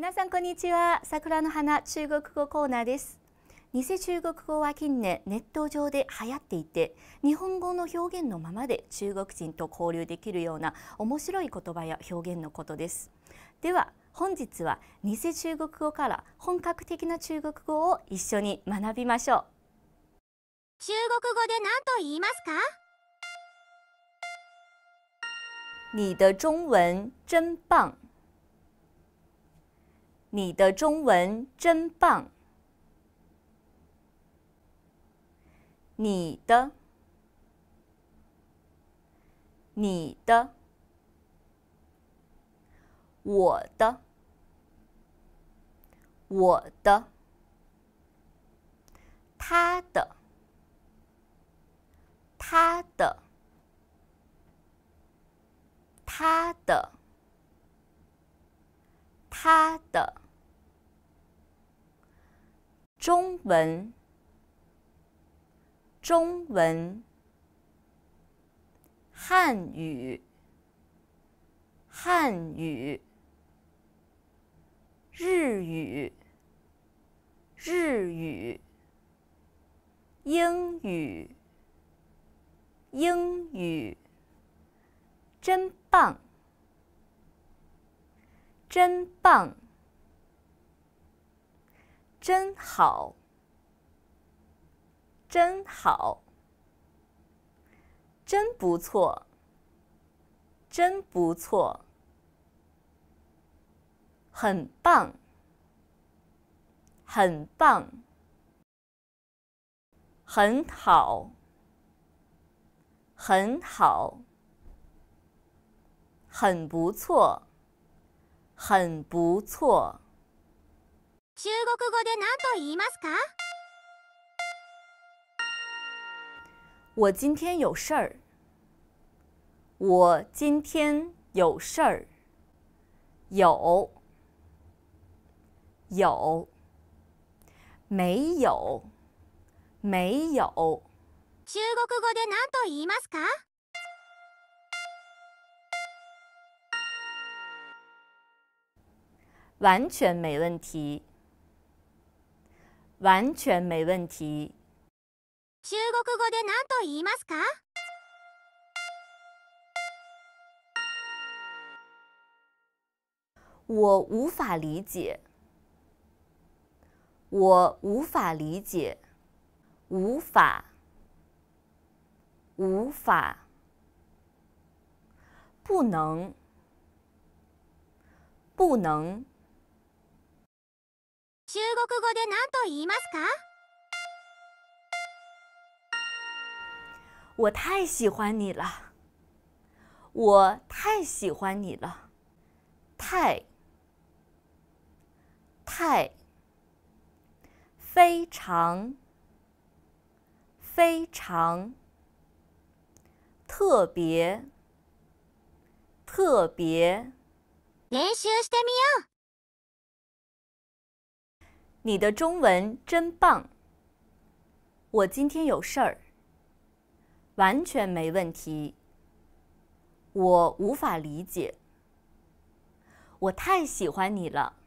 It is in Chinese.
皆さんこんにちは桜の花中国語コーナーです偽中国語は近年ネット上で流行っていて日本語の表現のままで中国人と交流できるような面白い言葉や表現のことですでは本日は偽中国語から本格的な中国語を一緒に学びましょう中国語で何と言いますか你的中文真棒你的中文真棒！你的，你的，我的，我的，他的，他的，他的，他的。中文，中文，汉语，汉语，日语，日语，英语，英语，真棒，真棒。真好，真好，真不错，真不错，很棒，很棒，很好，很好，很不错，很不错。中国語で何と言いますか我今天有事儿。我今天有事儿。有有没有没有中国語で何と言いますか完全没问题。完全没问题。中国と言いますか？我无法理解。我无法理解，无法，无法，不能，不能。中国語で何と言いますか？我太喜欢你了，我太喜欢你了，太、太非常、非常特别、特别。練習してみよう。你的中文真棒！我今天有事儿，完全没问题。我无法理解，我太喜欢你了。